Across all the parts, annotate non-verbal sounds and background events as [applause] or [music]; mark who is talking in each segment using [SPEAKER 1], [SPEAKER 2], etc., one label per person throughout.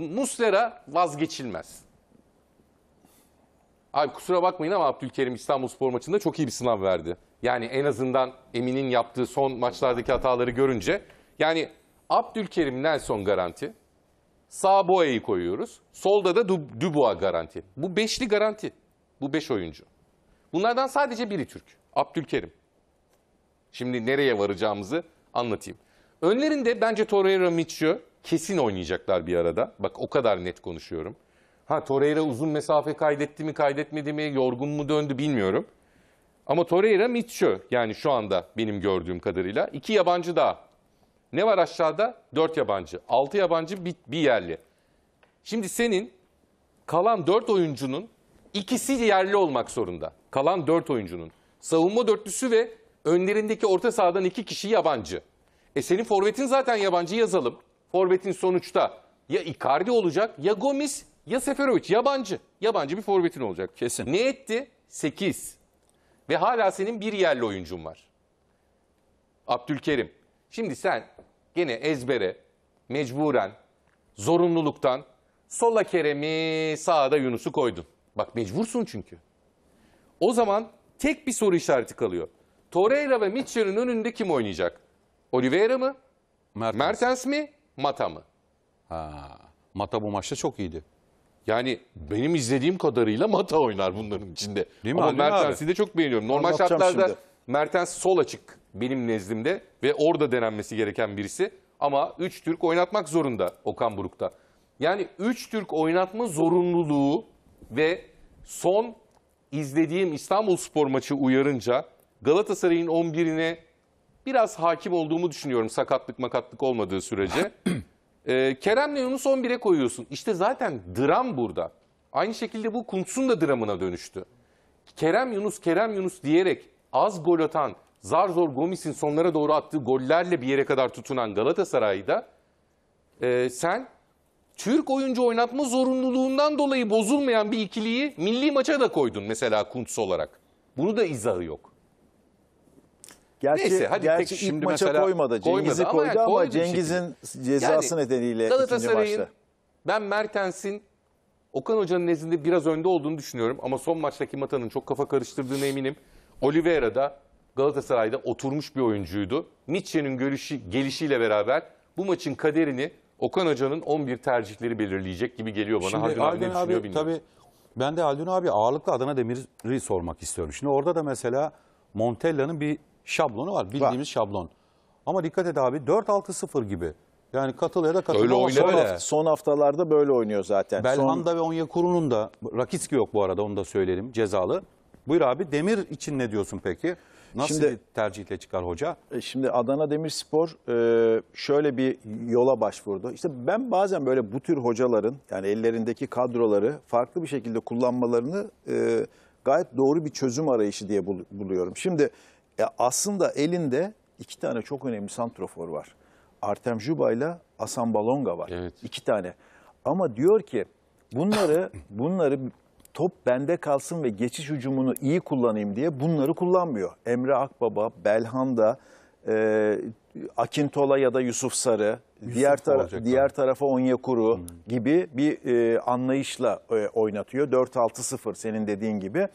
[SPEAKER 1] Muslera vazgeçilmez. Abi kusura bakmayın ama Abdülkerim İstanbul Spor maçında çok iyi bir sınav verdi. Yani en azından Emin'in yaptığı son maçlardaki hataları görünce. Yani Abdülkerim Nelson garanti. Sağ Boya'yı koyuyoruz. Solda da Dubois garanti. Bu beşli garanti. Bu beş oyuncu. Bunlardan sadece biri Türk. Abdülkerim. Şimdi nereye varacağımızı anlatayım. Önlerinde bence Torreira Michio Kesin oynayacaklar bir arada. Bak o kadar net konuşuyorum. Ha Torreira uzun mesafe kaydetti mi kaydetmedi mi yorgun mu döndü bilmiyorum. Ama Torreira Mitchell yani şu anda benim gördüğüm kadarıyla. iki yabancı daha. Ne var aşağıda? Dört yabancı. Altı yabancı bir, bir yerli. Şimdi senin kalan dört oyuncunun ikisi yerli olmak zorunda. Kalan dört oyuncunun. Savunma dörtlüsü ve önlerindeki orta sahadan iki kişi yabancı. E senin forvetin zaten yabancı yazalım forvetin sonuçta ya Icardi olacak ya Gomis ya Seferovic yabancı. Yabancı bir forvetin olacak. Kesin. Ne etti? 8. Ve hala senin bir yerli oyuncun var. Abdülkerim. Şimdi sen gene ezbere, mecburen, zorunluluktan sola Kerem'i sağda Yunus'u koydun. Bak mecbursun çünkü. O zaman tek bir soru işareti kalıyor. Torreira ve Mitchell'in önünde kim oynayacak? Oliveira mı? Mertens, Mertens mi? Mata mı? Ha, Mata bu maçta çok iyiydi. Yani benim izlediğim kadarıyla Mata oynar bunların içinde. Değil mi Ama Mertens'i de çok beğeniyorum. Normal Anlatacağım şartlarda şimdi. Mertens sol açık benim nezdimde ve orada denenmesi gereken birisi. Ama 3 Türk oynatmak zorunda Okan Buruk'ta. Yani 3 Türk oynatma zorunluluğu ve son izlediğim İstanbul Spor maçı uyarınca Galatasaray'ın 11'ine biraz hakim olduğumu düşünüyorum sakatlık makatlık olmadığı sürece. [clears throat] ee, Kerem'le Yunus 11'e koyuyorsun. İşte zaten dram burada. Aynı şekilde bu Kuntz'un da dramına dönüştü. Kerem Yunus, Kerem Yunus diyerek az gol atan, zar zor Gomis'in sonlara doğru attığı gollerle bir yere kadar tutunan Galatasaray'da e, sen Türk oyuncu oynatma zorunluluğundan dolayı bozulmayan bir ikiliyi milli maça da koydun mesela Kuntz olarak. Bunu da izahı yok. Gerçi, Neyse hadi gerçi peki şimdi maça mesela koymadı. Cengiz'i koymadı, koydu ama, ama Cengiz'in cezası yani, nedeniyle ikinci maçta. Ben Mertens'in Okan Hoca'nın nezdinde biraz önde olduğunu düşünüyorum ama son maçtaki Mata'nın çok kafa karıştırdığına eminim. Oliveira da Galatasaray'da oturmuş bir oyuncuydu. Nietzsche'nin görüşü, gelişiyle beraber bu maçın kaderini Okan Hoca'nın 11 tercihleri belirleyecek gibi geliyor bana. Şimdi Haldun abi abi, Tabii, ben de Haldun abi ağırlıklı Adana Demir'i
[SPEAKER 2] sormak istiyorum. Şimdi orada da mesela Montella'nın bir şablonu var. Bildiğimiz Var. şablon. Ama dikkat et abi 4-6-0 gibi. Yani katıl ya da katıl. Öyle oynar. Son, Öyle. son haftalarda böyle oynuyor zaten. Belhanda ve Onyekuru'nun da Rakitski yok bu arada onu da söyleyelim cezalı. Buyur abi Demir için ne diyorsun peki? Nasıl Şimdi- bir tercihle çıkar hoca? E, şimdi Adana Demirspor e, şöyle bir yola başvurdu. İşte ben bazen böyle bu tür hocaların yani ellerindeki kadroları farklı bir şekilde kullanmalarını e, gayet doğru bir çözüm arayışı diye buluyorum. Şimdi e aslında elinde iki tane çok önemli santrofor var. Artem Juba ile Asan Balonga var. Evet. İki tane. Ama diyor ki bunları [coughs] bunları top bende kalsın ve geçiş hücumunu iyi kullanayım diye bunları kullanmıyor. Emre Akbaba, Belhanda, e, Akintola ya da Yusuf Sarı, Yusuf diğer tara diğer tarafa Onyekuru hmm. gibi bir e, anlayışla e, oynatıyor. 4-6-0 senin dediğin gibi.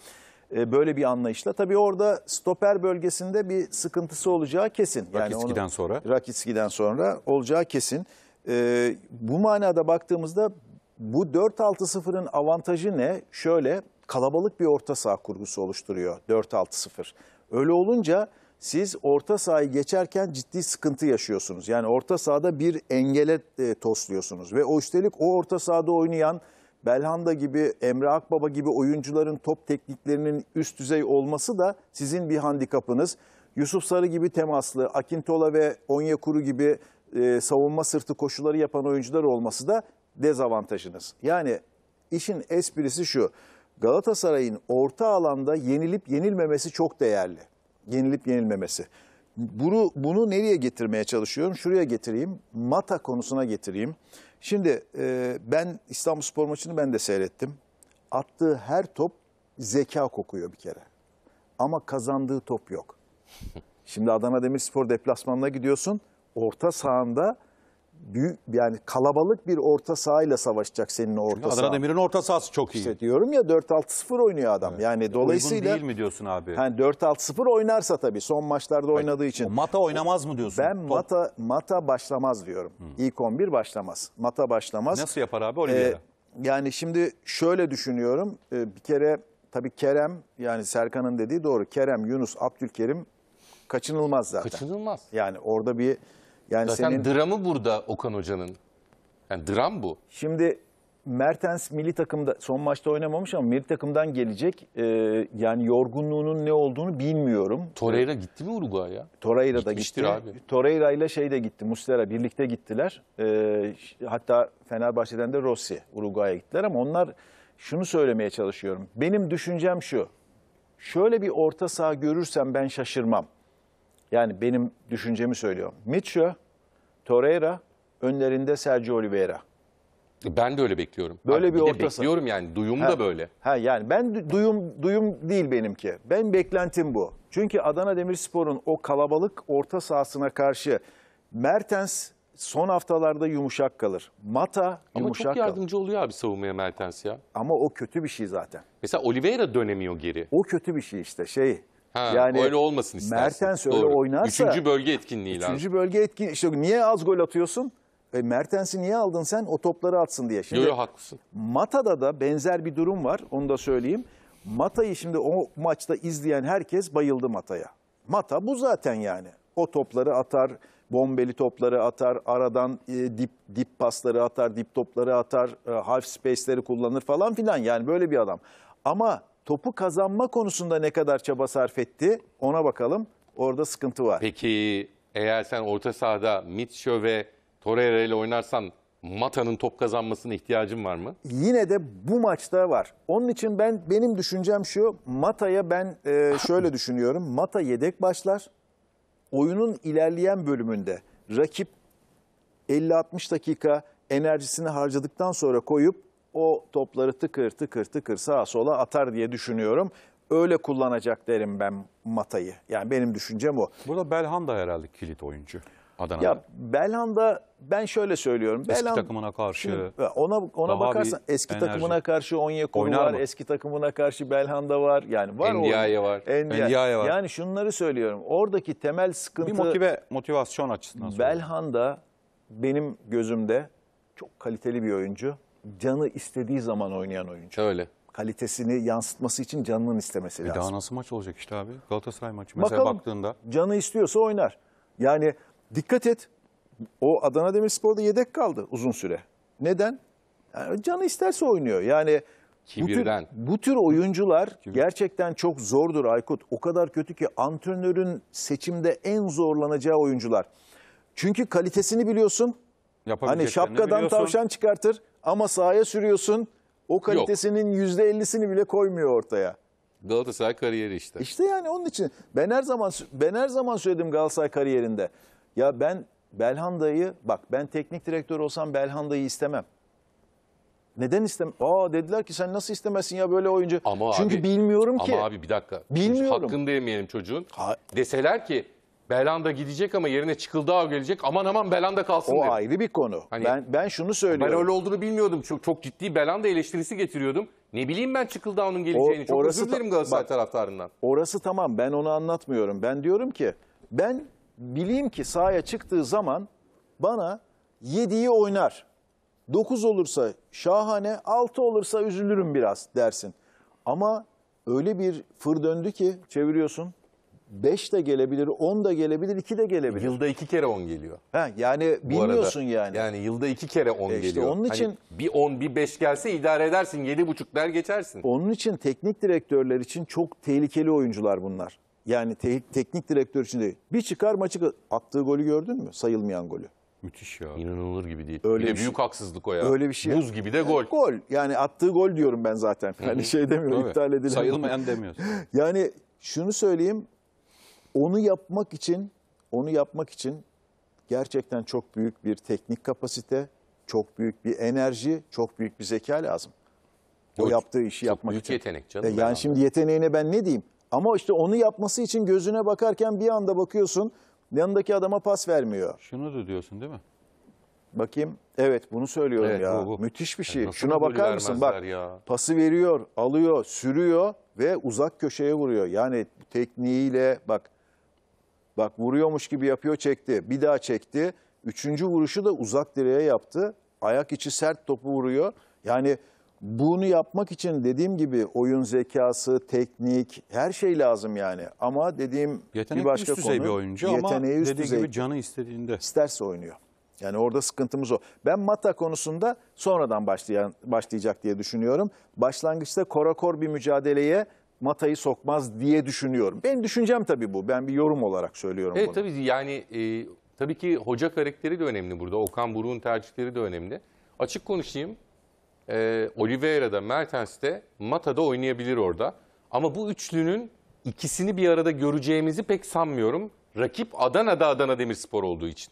[SPEAKER 2] E, böyle bir anlayışla. Tabii orada stoper bölgesinde bir sıkıntısı olacağı kesin. Rakitski'den onu, sonra. Rakitski'den sonra olacağı kesin. E, bu manada baktığımızda bu 4-6-0'ın avantajı ne? Şöyle kalabalık bir orta saha kurgusu oluşturuyor 4-6-0. Öyle olunca siz orta sahayı geçerken ciddi sıkıntı yaşıyorsunuz. Yani orta sahada bir engele e, tosluyorsunuz ve o üstelik o orta sahada oynayan Belhanda gibi, Emre Akbaba gibi oyuncuların top tekniklerinin üst düzey olması da sizin bir handikapınız. Yusuf Sarı gibi temaslı, Akintola ve Onyekuru gibi e, savunma sırtı koşuları yapan oyuncular olması da dezavantajınız. Yani işin esprisi şu. Galatasaray'ın orta alanda yenilip yenilmemesi çok değerli. Yenilip yenilmemesi. Bunu, bunu nereye getirmeye çalışıyorum? Şuraya getireyim. Mata konusuna getireyim. Şimdi e, ben İstanbul Spor maçını ben de seyrettim. Attığı her top zeka kokuyor bir kere. Ama kazandığı top yok. [laughs] Şimdi Adana Demirspor deplasmanına gidiyorsun. Orta sahanda büyük yani kalabalık bir orta sahayla savaşacak senin orta saha. Adana Demir'in orta sahası çok iyi. İşte diyorum ya 4-6-0 oynuyor adam. Evet. Yani dolayısıyla Uygun değil mi diyorsun abi? Hani 4-6-0 oynarsa tabii son maçlarda oynadığı için. O Mata oynamaz mı diyorsun? Ben Top. Mata Mata başlamaz diyorum. Hı. İlk 11 başlamaz. Mata başlamaz. Nasıl
[SPEAKER 1] yapar abi Oliveira? Ee,
[SPEAKER 2] yani şimdi şöyle düşünüyorum. Ee, bir kere tabii Kerem yani Serkan'ın dediği doğru. Kerem, Yunus, Abdülkerim kaçınılmaz zaten. Kaçınılmaz. Yani orada bir yani Zaten senin... dramı burada Okan Hoca'nın. Yani dram bu. Şimdi Mertens milli takımda son maçta oynamamış ama milli takımdan gelecek. Ee, yani yorgunluğunun ne olduğunu bilmiyorum. Torreira
[SPEAKER 1] gitti mi Uruguay'a? ya?
[SPEAKER 2] Torreira da gitti. abi. Torreira ile şey de gitti. Muslera birlikte gittiler. Ee, hatta Fenerbahçe'den de Rossi Uruguay'a gittiler ama onlar şunu söylemeye çalışıyorum. Benim düşüncem şu. Şöyle bir orta saha görürsem ben şaşırmam. Yani benim düşüncemi söylüyorum. Mitchell, Torreira, önlerinde Sergio Oliveira. Ben
[SPEAKER 1] de öyle bekliyorum. Böyle Abi bir, bir orta bekliyorum yani duyum ha, da böyle.
[SPEAKER 2] Ha yani ben duyum duyum değil benimki. Ben beklentim bu. Çünkü Adana Demirspor'un o kalabalık orta sahasına karşı Mertens son haftalarda yumuşak kalır. Mata yumuşak Ama çok
[SPEAKER 1] yardımcı kalır. oluyor abi savunmaya Mertens ya. Ama o kötü bir şey zaten. Mesela Oliveira dönemiyor geri. O kötü
[SPEAKER 2] bir şey işte şey Ha, yani öyle olmasın istersin. Mertens öyle Doğru. oynarsa... Üçüncü
[SPEAKER 1] bölge etkinliği üçüncü lazım.
[SPEAKER 2] Üçüncü bölge etkinliği. İşte niye az gol atıyorsun? E, Mertens'i niye aldın sen? O topları atsın diye. Şimdi, yo, haklısın. Mata'da da benzer bir durum var. Onu da söyleyeyim. Mata'yı şimdi o maçta izleyen herkes bayıldı Mata'ya. Mata bu zaten yani. O topları atar, bombeli topları atar, aradan e, dip dip pasları atar, dip topları atar, e, half space'leri kullanır falan filan. Yani böyle bir adam. Ama topu kazanma konusunda ne kadar çaba sarf etti ona bakalım. Orada sıkıntı var.
[SPEAKER 1] Peki eğer sen orta sahada Mitchell ve Torreira ile oynarsan Mata'nın top kazanmasına ihtiyacın
[SPEAKER 2] var mı? Yine de bu maçta var. Onun için ben benim düşüncem şu. Mata'ya ben e, şöyle düşünüyorum. Mata yedek başlar. Oyunun ilerleyen bölümünde rakip 50-60 dakika enerjisini harcadıktan sonra koyup o topları tıkır tıkır tıkır sağa sola atar diye düşünüyorum. Öyle kullanacak derim ben Mata'yı. Yani benim düşüncem o. Burada Belhanda herhalde kilit oyuncu. Adana'da. Ya Belhanda ben şöyle söylüyorum. Eski Belhanda, takımına karşı. Şimdi e, ona ona bakarsan eski enerji. takımına karşı Onyekuru Oynar var, mı? eski takımına karşı Belhanda var. Yani var Endiaye var. Endiaye var. Yani şunları söylüyorum. Oradaki temel sıkıntı Bir motive motivasyon açısından. Belhanda benim gözümde çok kaliteli bir oyuncu canı istediği zaman oynayan oyuncu. Öyle. Kalitesini yansıtması için canının istemesi Bir lazım. daha nasıl maç olacak işte abi? Galatasaray maçı mesela Bakalım. baktığında. Canı istiyorsa oynar. Yani dikkat et. O Adana Demirspor'da yedek kaldı uzun süre. Neden? Yani canı isterse oynuyor. Yani bu tür, bu tür oyuncular Kibir. gerçekten çok zordur Aykut. O kadar kötü ki antrenörün seçimde en zorlanacağı oyuncular. Çünkü kalitesini biliyorsun. Hani şapkadan tavşan çıkartır ama sahaya sürüyorsun o kalitesinin yüzde %50'sini bile koymuyor ortaya. Galatasaray kariyeri işte. İşte yani onun için ben her zaman ben her zaman söyledim Galatasaray kariyerinde. Ya ben Belhanda'yı bak ben teknik direktör olsam Belhanda'yı istemem. Neden istem? Aa dediler ki sen nasıl istemezsin ya böyle oyuncu. Ama Çünkü abi, bilmiyorum ki. Ama abi bir
[SPEAKER 1] dakika. Bilmiyorum. Hakkını da yemeyelim çocuğun. Ha. Deseler ki Belanda gidecek ama yerine Çıkıldağ gelecek. Aman aman Belanda kalsın diye. O
[SPEAKER 2] ayrı bir konu. Hani- ben ben şunu söylüyorum. Ben öyle olduğunu bilmiyordum. Çok
[SPEAKER 1] çok ciddi Belanda eleştirisi getiriyordum. Ne bileyim ben Çıkıldağ'ın geleceğini. çok orası özür dilerim Galatasaray
[SPEAKER 2] bak- taraftarından. Orası tamam ben onu anlatmıyorum. Ben diyorum ki ben bileyim ki sahaya çıktığı zaman bana 7'yi oynar. 9 olursa şahane, 6 olursa üzülürüm biraz dersin. Ama öyle bir fır döndü ki çeviriyorsun 5 de gelebilir, 10 da gelebilir, 2 de gelebilir. Yılda iki kere 10 geliyor. Ha, yani bilmiyorsun arada. yani.
[SPEAKER 1] Yani yılda iki kere 10 E işte geliyor. onun hani için- Hani bir 10 bir 5 gelse idare edersin. 7,5 der geçersin.
[SPEAKER 2] Onun için teknik direktörler için çok tehlikeli oyuncular bunlar. Yani te- teknik direktör için değil. Bir çıkar maçı attığı golü gördün mü? Sayılmayan golü. Müthiş ya. İnanılır gibi değil. Öyle Öyle bir bir şey- büyük haksızlık o ya. Öyle bir şey. Buz gibi de gol. Gol. Yani attığı gol diyorum ben zaten. Hani şey demiyorum, iptal edilen. Sayılmayan demiyorsun. [laughs] Yani şunu söyleyeyim, onu yapmak için, onu yapmak için gerçekten çok büyük bir teknik kapasite, çok büyük bir enerji, çok büyük bir zeka lazım. O, o yaptığı işi yapmak büyük için. yetenek canım. E, yani şimdi anladım. yeteneğine ben ne diyeyim? Ama işte onu yapması için gözüne bakarken bir anda bakıyorsun yanındaki adama pas vermiyor. Şunu da diyorsun değil mi? Bakayım. Evet bunu söylüyorum evet, ya. Bu, bu. Müthiş bir şey. Yani Şuna bakar mısın? Bak ya. pası veriyor, alıyor, sürüyor ve uzak köşeye vuruyor. Yani tekniğiyle bak Bak vuruyormuş gibi yapıyor çekti. Bir daha çekti. Üçüncü vuruşu da uzak direğe yaptı. Ayak içi sert topu vuruyor. Yani bunu yapmak için dediğim gibi oyun zekası, teknik her şey lazım yani. Ama dediğim Yetenek bir başka üst düzey konu. bir oyuncu yeteneği ama üst dediği düzey. gibi canı istediğinde. isterse oynuyor. Yani orada sıkıntımız o. Ben Mata konusunda sonradan başlayan, başlayacak diye düşünüyorum. Başlangıçta korakor bir mücadeleye Mata'yı sokmaz diye düşünüyorum. Ben düşüncem tabii bu. Ben bir yorum olarak söylüyorum evet, bunu.
[SPEAKER 1] Evet tabii yani e, tabii ki hoca karakteri de önemli burada. Okan Buruk'un tercihleri de önemli. Açık konuşayım. E, Oliveira'da, Mertens'te, Mata'da oynayabilir orada. Ama bu üçlünün ikisini bir arada göreceğimizi pek sanmıyorum. Rakip Adana'da Adana Demirspor olduğu için.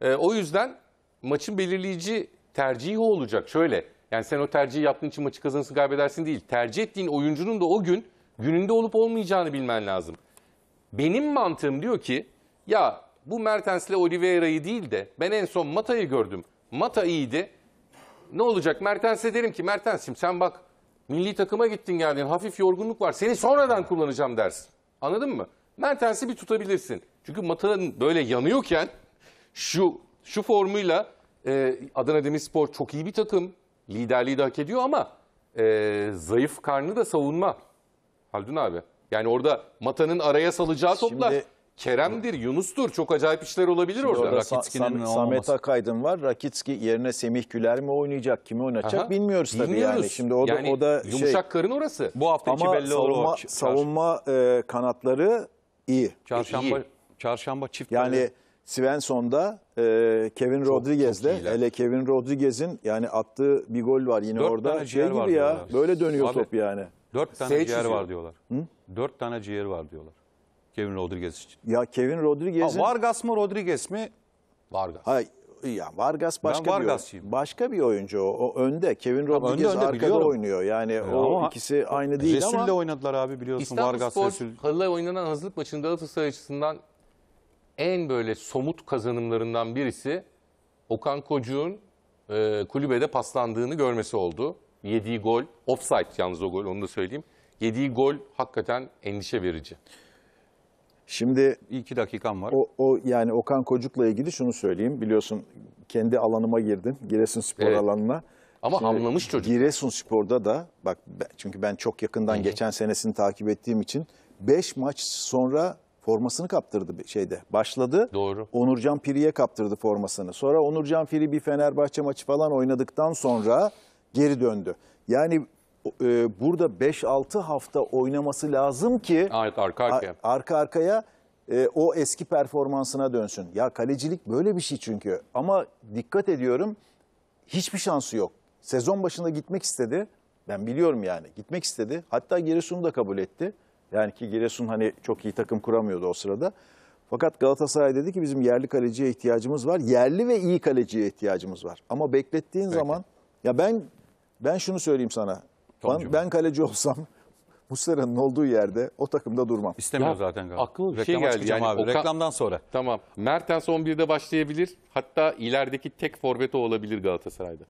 [SPEAKER 1] E, o yüzden maçın belirleyici tercihi olacak. Şöyle yani sen o tercihi yaptığın için maçı kazanırsın kaybedersin değil. Tercih ettiğin oyuncunun da o gün gününde olup olmayacağını bilmen lazım. Benim mantığım diyor ki ya bu Mertens ile Oliveira'yı değil de ben en son Mata'yı gördüm. Mata iyiydi. Ne olacak Mertens'e derim ki Mertens'im sen bak milli takıma gittin geldin hafif yorgunluk var seni sonradan kullanacağım dersin. Anladın mı? Mertens'i bir tutabilirsin. Çünkü Mata'nın böyle yanıyorken şu şu formuyla e, Adana Demirspor çok iyi bir takım liderliği de hak ediyor ama e, zayıf karnı da savunma. Haldun abi. Yani orada Mata'nın araya salacağı toplar. Kerem'dir, Yunus'tur. Çok acayip işler olabilir orada. orada Rakitski'nin Sam Samet
[SPEAKER 2] Akaydın var. Rakitski yerine Semih Güler mi oynayacak, kimi oynatacak Aha, bilmiyoruz tabii bilmiyoruz. yani. Şimdi o da, yani, o da şey- yumuşak şey,
[SPEAKER 1] karın orası. Bu haftaki ama belli savunma, olur. savunma
[SPEAKER 2] e, kanatları iyi. Çarşamba, iyi. çarşamba çift yani, Svensson'da e, Kevin Rodriguez'le hele Kevin Rodriguez'in yani attığı bir gol var yine Dört orada. Tane şey ciğer gibi var ya diyorlar. böyle dönüyor Abi, top yani. Dört tane Seyit ciğer var diyorlar. Hı? Dört tane ciğer var diyorlar. Kevin Rodriguez için. Ya Kevin Rodriguez'in... Vargas mı Rodriguez mi? Vargas. Hayır ya Vargas başka ben Vargas'cıyım. bir başka bir oyuncu o. O önde. Kevin Rodriguez önde, önde, arkada biliyorum. oynuyor. Yani evet, o ama ikisi aynı değil Resul'le ama. Resul'le oynadılar abi biliyorsun İstanbul Vargas Spor, Resul.
[SPEAKER 1] Halı'ya oynanan hazırlık maçında Galatasaray açısından
[SPEAKER 2] en böyle somut
[SPEAKER 1] kazanımlarından birisi Okan Kocuğ'un e, kulübede paslandığını görmesi oldu. Yediği gol, offside yalnız o gol onu da söyleyeyim. Yediği gol hakikaten endişe verici.
[SPEAKER 2] Şimdi iki dakikam var. O, o yani Okan Kocuk'la ilgili şunu söyleyeyim. Biliyorsun kendi alanıma girdim. Giresun spor evet. alanına. Ama Şimdi, anlamış çocuk. Giresun Spor'da da bak çünkü ben çok yakından Hı -hı. geçen senesini takip ettiğim için 5 maç sonra formasını kaptırdı şeyde. Başladı. Doğru. Onurcan Piri'ye kaptırdı formasını. Sonra Onurcan Piri bir Fenerbahçe maçı falan oynadıktan sonra geri döndü. Yani e, burada 5-6 hafta oynaması lazım ki
[SPEAKER 1] evet, arka arkaya.
[SPEAKER 2] Ar arka arkaya e, o eski performansına dönsün. Ya kalecilik böyle bir şey çünkü. Ama dikkat ediyorum hiçbir şansı yok. Sezon başında gitmek istedi. Ben biliyorum yani. Gitmek istedi. Hatta gerisini da kabul etti. Yani ki Giresun hani çok iyi takım kuramıyordu o sırada. Fakat Galatasaray dedi ki bizim yerli kaleciye ihtiyacımız var. Yerli ve iyi kaleciye ihtiyacımız var. Ama beklettiğin Peki. zaman ya ben ben şunu söyleyeyim sana. Ben, ben kaleci olsam [laughs] Muslera'nın olduğu yerde o takımda durmam. İstemiyor ya, zaten galiba. Aklıma şey geldi. Yani abi. Reklamdan
[SPEAKER 1] sonra. Tamam. Mertens 11'de başlayabilir. Hatta ilerideki tek forveti olabilir Galatasaray'da.